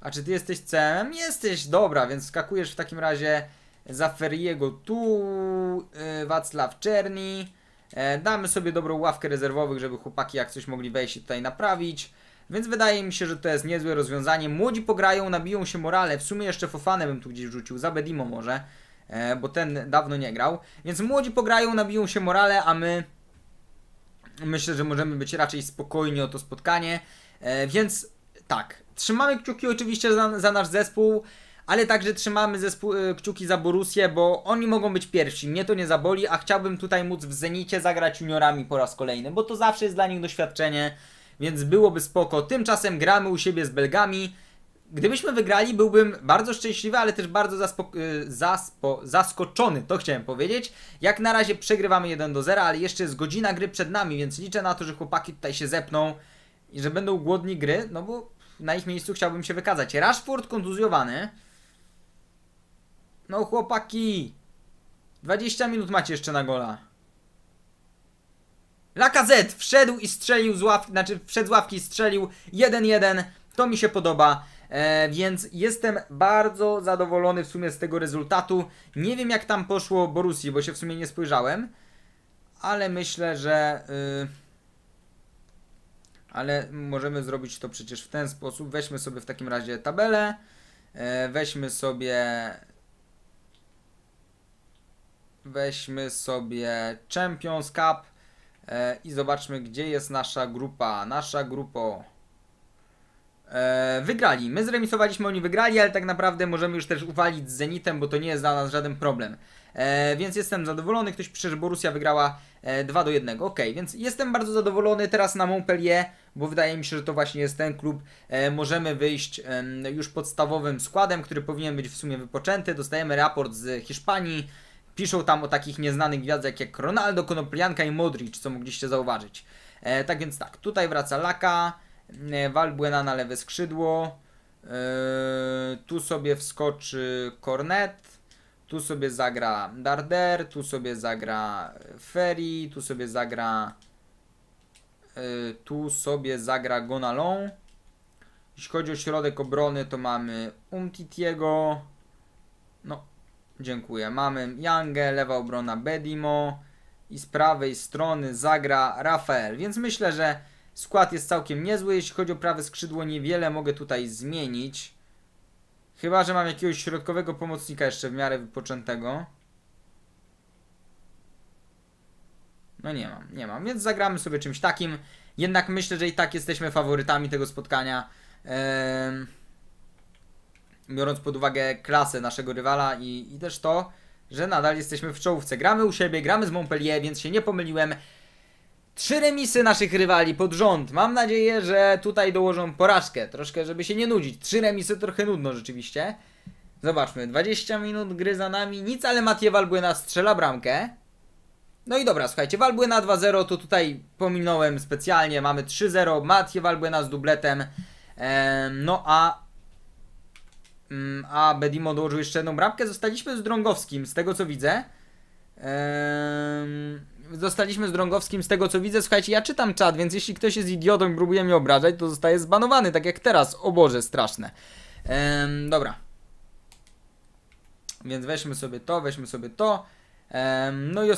A czy ty jesteś CM? Jesteś, dobra, więc skakujesz w takim razie za Feriego, tu, yy, Wacław Czerni, E, damy sobie dobrą ławkę rezerwowych, żeby chłopaki jak coś mogli wejść i tutaj naprawić. Więc wydaje mi się, że to jest niezłe rozwiązanie. Młodzi pograją, nabiją się morale. W sumie jeszcze Fofanę bym tu gdzieś rzucił. Za Bedimo może, e, bo ten dawno nie grał. Więc młodzi pograją, nabiją się morale, a my... Myślę, że możemy być raczej spokojni o to spotkanie. E, więc tak, trzymamy kciuki oczywiście za, za nasz zespół ale także trzymamy y, kciuki za Borusję, bo oni mogą być pierwsi. Mnie to nie zaboli, a chciałbym tutaj móc w Zenicie zagrać juniorami po raz kolejny, bo to zawsze jest dla nich doświadczenie, więc byłoby spoko. Tymczasem gramy u siebie z Belgami. Gdybyśmy wygrali, byłbym bardzo szczęśliwy, ale też bardzo y, zaskoczony, to chciałem powiedzieć. Jak na razie przegrywamy 1 do 0, ale jeszcze jest godzina gry przed nami, więc liczę na to, że chłopaki tutaj się zepną i że będą głodni gry, no bo na ich miejscu chciałbym się wykazać. Rashford kontuzjowany, no chłopaki! 20 minut macie jeszcze na gola. Lakazet wszedł i strzelił z ławki, znaczy wszedł z ławki strzelił 1-1. To mi się podoba. E, więc jestem bardzo zadowolony w sumie z tego rezultatu. Nie wiem jak tam poszło Borusi, bo się w sumie nie spojrzałem. Ale myślę, że... Y, ale możemy zrobić to przecież w ten sposób. Weźmy sobie w takim razie tabelę. E, weźmy sobie weźmy sobie Champions Cup e, i zobaczmy, gdzie jest nasza grupa. Nasza grupa e, wygrali. My zremisowaliśmy, oni wygrali, ale tak naprawdę możemy już też uwalić z Zenitem, bo to nie jest dla nas żaden problem. E, więc jestem zadowolony. Ktoś pisze, że Borussia wygrała e, 2 do 1. Ok, więc jestem bardzo zadowolony teraz na Montpellier, bo wydaje mi się, że to właśnie jest ten klub. E, możemy wyjść e, już podstawowym składem, który powinien być w sumie wypoczęty. Dostajemy raport z Hiszpanii Piszą tam o takich nieznanych gwiazdach jak Ronaldo, Konoplianka i Modric, co mogliście zauważyć. E, tak więc tak, tutaj wraca Laka, e, Valbuena na lewe skrzydło, e, tu sobie wskoczy Cornet, tu sobie zagra Darder, tu sobie zagra Ferry, tu sobie zagra e, tu sobie zagra Gonalon. Jeśli chodzi o środek obrony, to mamy Umtitiego. No, Dziękuję. Mamy Jange, lewa obrona Bedimo i z prawej strony zagra Rafael. Więc myślę, że skład jest całkiem niezły. Jeśli chodzi o prawe skrzydło, niewiele mogę tutaj zmienić. Chyba, że mam jakiegoś środkowego pomocnika jeszcze w miarę wypoczętego. No nie mam, nie mam, więc zagramy sobie czymś takim. Jednak myślę, że i tak jesteśmy faworytami tego spotkania. Eee biorąc pod uwagę klasę naszego rywala i, i też to, że nadal jesteśmy w czołówce. Gramy u siebie, gramy z Montpellier, więc się nie pomyliłem. Trzy remisy naszych rywali pod rząd. Mam nadzieję, że tutaj dołożą porażkę. Troszkę, żeby się nie nudzić. Trzy remisy trochę nudno rzeczywiście. Zobaczmy, 20 minut gry za nami, nic, ale Matie Walbuena strzela bramkę. No i dobra, słuchajcie, Walbuena 2-0 to tutaj pominąłem specjalnie, mamy 3-0, Matie Walbuena z dubletem, no a Mm, a Bedimo dołożył jeszcze jedną bramkę. Zostaliśmy z Drągowskim, z tego co widzę. Eee, zostaliśmy z Drągowskim, z tego co widzę. Słuchajcie, ja czytam czat, więc jeśli ktoś jest idiotą i próbuje mnie obrażać, to zostaje zbanowany, tak jak teraz. O Boże, straszne. Eee, dobra. Więc weźmy sobie to, weźmy sobie to. No i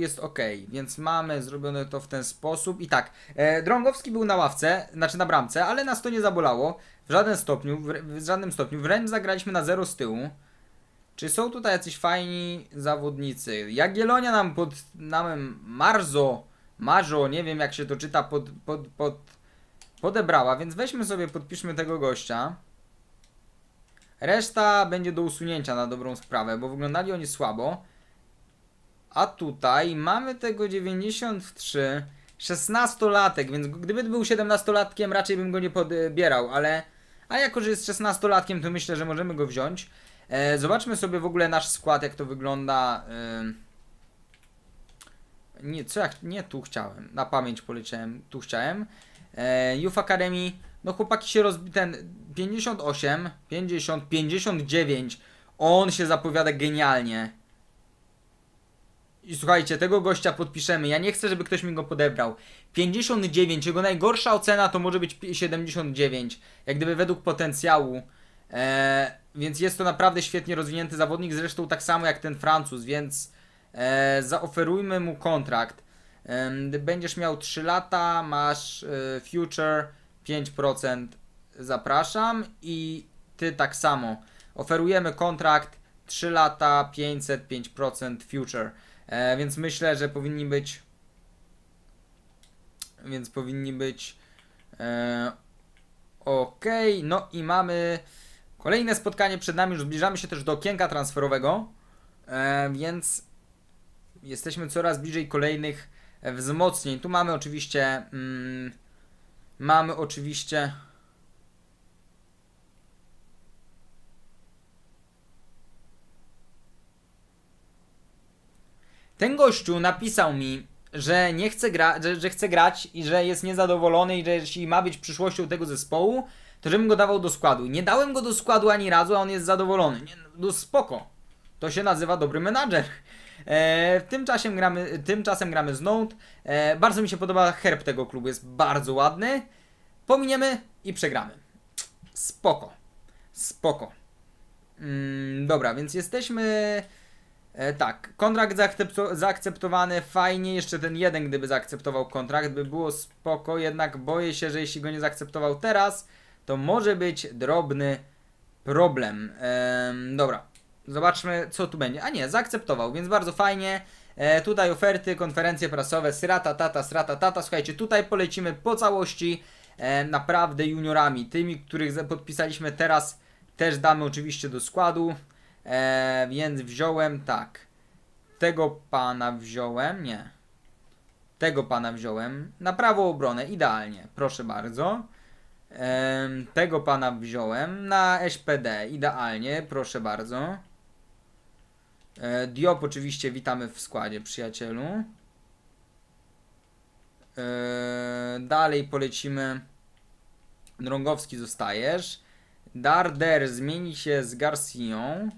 jest ok, więc mamy zrobione to w ten sposób. I tak, e, Drągowski był na ławce, znaczy na bramce, ale nas to nie zabolało w żadnym stopniu, w, żadnym stopniu. Wręcz zagraliśmy na zero z tyłu. Czy są tutaj jacyś fajni zawodnicy? Jagielonia nam pod namem Marzo, Marzo, nie wiem jak się to czyta, pod, pod, pod, podebrała, więc weźmy sobie, podpiszmy tego gościa. Reszta będzie do usunięcia na dobrą sprawę, bo wyglądali oni słabo. A tutaj mamy tego 93. 16-latek, więc gdyby był 17-latkiem, raczej bym go nie podbierał, ale. A jako, że jest 16-latkiem, to myślę, że możemy go wziąć. E, zobaczmy sobie w ogóle nasz skład, jak to wygląda. E, nie, co jak. Nie, tu chciałem. Na pamięć policzyłem, tu chciałem. E, Youth Academy. No, chłopaki się rozbi. Ten 58, 50, 59. On się zapowiada genialnie. I słuchajcie, tego gościa podpiszemy. Ja nie chcę, żeby ktoś mi go podebrał. 59, jego najgorsza ocena to może być 79. Jak gdyby według potencjału. Eee, więc jest to naprawdę świetnie rozwinięty zawodnik, zresztą tak samo jak ten Francuz, więc eee, zaoferujmy mu kontrakt. Eee, będziesz miał 3 lata, masz e, future 5%, zapraszam i ty tak samo. Oferujemy kontrakt 3 lata, 500, 5% future. E, więc myślę, że powinni być więc powinni być e, ok. No i mamy kolejne spotkanie przed nami, już zbliżamy się też do okienka transferowego, e, więc jesteśmy coraz bliżej kolejnych wzmocnień. Tu mamy oczywiście mm, mamy oczywiście Ten gościu napisał mi, że nie chce grać, że, że, chce grać i że jest niezadowolony i że jeśli ma być przyszłością tego zespołu, to żebym go dawał do składu. Nie dałem go do składu ani razu, a on jest zadowolony. Nie, no spoko. To się nazywa dobry menadżer. E, tymczasem, gramy, tymczasem gramy z Note. E, bardzo mi się podoba herb tego klubu, jest bardzo ładny. Pominiemy i przegramy. Spoko. Spoko. Mm, dobra, więc jesteśmy... E, tak, kontrakt zaakceptowany, fajnie, jeszcze ten jeden gdyby zaakceptował kontrakt, by było spoko, jednak boję się, że jeśli go nie zaakceptował teraz, to może być drobny problem. E, dobra, zobaczmy co tu będzie. A nie, zaakceptował, więc bardzo fajnie. E, tutaj oferty, konferencje prasowe, srata tata, srata tata. Słuchajcie, tutaj polecimy po całości e, naprawdę juniorami. Tymi, których podpisaliśmy teraz też damy oczywiście do składu. E, więc wziąłem tak. Tego pana wziąłem, nie. Tego pana wziąłem na prawą obronę, idealnie, proszę bardzo. E, tego pana wziąłem na SPD, idealnie, proszę bardzo. E, Diop oczywiście witamy w składzie, przyjacielu. E, dalej polecimy. Drągowski zostajesz. Darder zmieni się z Garcją.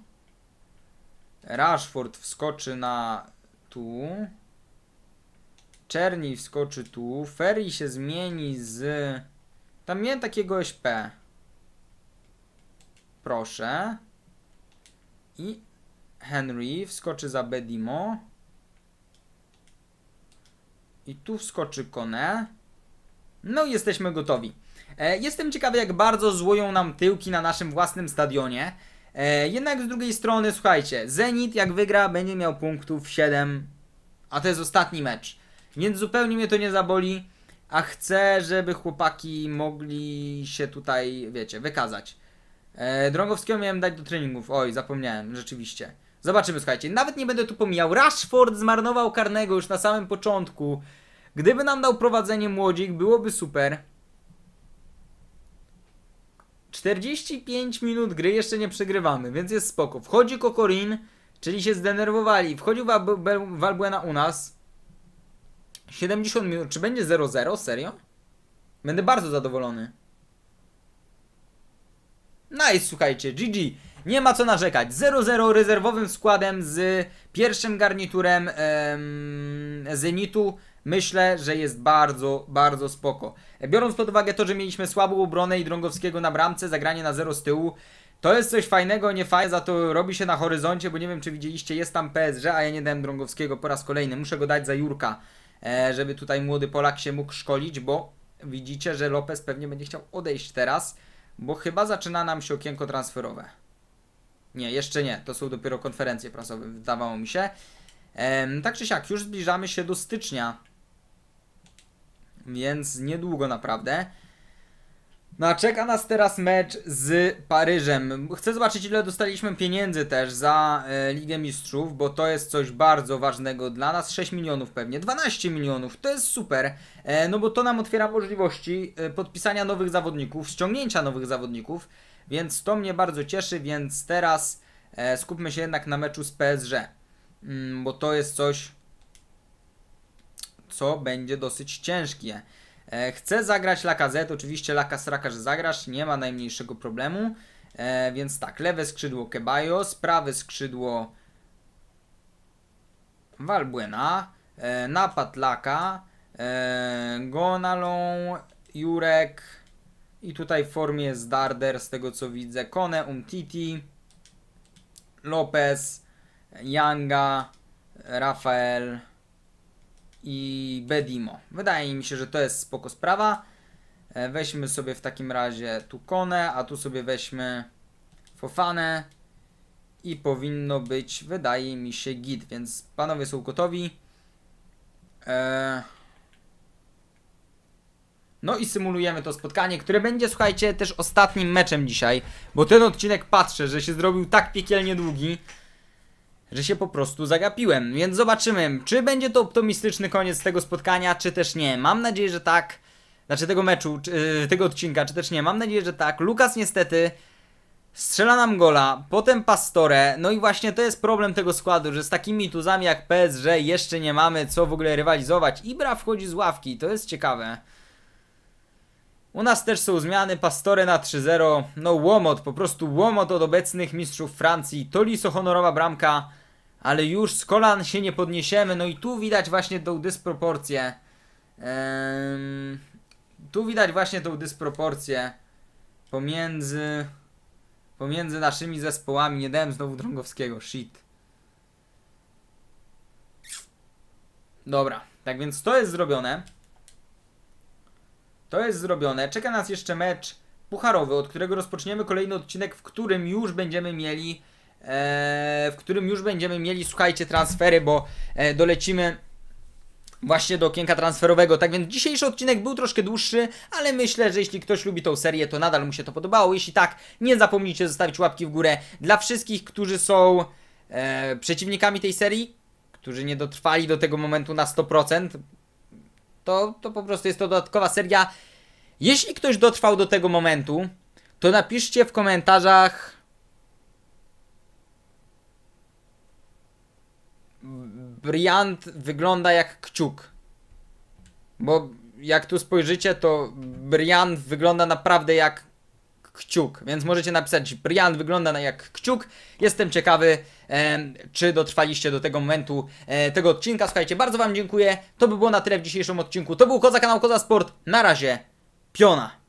Rashford wskoczy na tu. Czerni wskoczy tu. Ferry się zmieni z... Tam miałem takiego P, Proszę. I Henry wskoczy za Bedimo. I tu wskoczy Kone. No i jesteśmy gotowi. E, jestem ciekawy, jak bardzo złoją nam tyłki na naszym własnym stadionie. E, jednak z drugiej strony, słuchajcie, Zenit jak wygra, będzie miał punktów 7, a to jest ostatni mecz. Więc zupełnie mnie to nie zaboli, a chcę, żeby chłopaki mogli się tutaj, wiecie, wykazać. E, Drągowskiego miałem dać do treningów, oj, zapomniałem, rzeczywiście. Zobaczymy, słuchajcie, nawet nie będę tu pomijał. Rashford zmarnował karnego już na samym początku. Gdyby nam dał prowadzenie młodzik, byłoby super. 45 minut gry jeszcze nie przegrywamy, więc jest spoko. Wchodzi Kokorin, czyli się zdenerwowali. Wchodził Valbuena u nas. 70 minut. Czy będzie 0-0? Serio? Będę bardzo zadowolony. Nice, no słuchajcie, GG. Nie ma co narzekać. 0-0 rezerwowym składem z pierwszym garniturem em, Zenitu myślę, że jest bardzo, bardzo spoko. Biorąc pod uwagę to, że mieliśmy słabą obronę i Drągowskiego na bramce, zagranie na zero z tyłu, to jest coś fajnego, nie fajne, za to robi się na horyzoncie, bo nie wiem czy widzieliście, jest tam PSG, a ja nie dałem Drągowskiego po raz kolejny. Muszę go dać za Jurka, e, żeby tutaj młody Polak się mógł szkolić, bo widzicie, że Lopez pewnie będzie chciał odejść teraz, bo chyba zaczyna nam się okienko transferowe. Nie, jeszcze nie, to są dopiero konferencje prasowe, wydawało mi się. Ehm, tak czy siak, już zbliżamy się do stycznia więc niedługo naprawdę. No a czeka nas teraz mecz z Paryżem. Chcę zobaczyć ile dostaliśmy pieniędzy też za e, Ligę Mistrzów, bo to jest coś bardzo ważnego dla nas. 6 milionów pewnie, 12 milionów, to jest super, e, no bo to nam otwiera możliwości e, podpisania nowych zawodników, ściągnięcia nowych zawodników, więc to mnie bardzo cieszy, więc teraz skupmy się jednak na meczu z PSG, mm, bo to jest coś co będzie dosyć ciężkie. E, chcę zagrać Lacazette, oczywiście Lakas że zagrasz, nie ma najmniejszego problemu. E, więc tak, lewe skrzydło Kebajos, prawe skrzydło Valbuena, e, napad Laka, e, Gonalon, Jurek i tutaj w formie jest Darder z tego co widzę, Kone, Umtiti, Lopez, Yanga, Rafael, i Bedimo. Wydaje mi się, że to jest spoko sprawa. E, weźmy sobie w takim razie tu Konę, a tu sobie weźmy fofane i powinno być, wydaje mi się, git, więc panowie są gotowi. E, no i symulujemy to spotkanie, które będzie, słuchajcie, też ostatnim meczem dzisiaj, bo ten odcinek patrzę, że się zrobił tak piekielnie długi, że się po prostu zagapiłem. Więc zobaczymy, czy będzie to optymistyczny koniec tego spotkania, czy też nie. Mam nadzieję, że tak. Znaczy tego meczu, czy, y, tego odcinka, czy też nie. Mam nadzieję, że tak. Lukas niestety strzela nam gola, potem Pastore. No i właśnie to jest problem tego składu, że z takimi tuzami jak że jeszcze nie mamy co w ogóle rywalizować. Ibra wchodzi z ławki, to jest ciekawe. U nas też są zmiany, Pastore na 3-0, no łomot, po prostu łomot od obecnych mistrzów Francji, to liso honorowa bramka, ale już z kolan się nie podniesiemy, no i tu widać właśnie tą dysproporcję. Ehm, tu widać właśnie tą dysproporcję pomiędzy pomiędzy naszymi zespołami. Nie dałem znowu Drągowskiego, shit. Dobra, tak więc to jest zrobione. To jest zrobione. Czeka nas jeszcze mecz pucharowy, od którego rozpoczniemy kolejny odcinek, w którym już będziemy mieli e, w którym już będziemy mieli, słuchajcie, transfery, bo e, dolecimy właśnie do okienka transferowego. Tak więc dzisiejszy odcinek był troszkę dłuższy, ale myślę, że jeśli ktoś lubi tą serię, to nadal mu się to podobało. Jeśli tak, nie zapomnijcie zostawić łapki w górę dla wszystkich, którzy są e, przeciwnikami tej serii, którzy nie dotrwali do tego momentu na 100%. To, to po prostu jest to dodatkowa seria. Jeśli ktoś dotrwał do tego momentu, to napiszcie w komentarzach. Briant wygląda jak kciuk. Bo jak tu spojrzycie, to Briant wygląda naprawdę jak kciuk. Więc możecie napisać, Brian wygląda na jak kciuk. Jestem ciekawy, e, czy dotrwaliście do tego momentu e, tego odcinka. Słuchajcie, bardzo Wam dziękuję. To by było na tyle w dzisiejszym odcinku. To był Koza, kanał Koza Sport. Na razie, piona.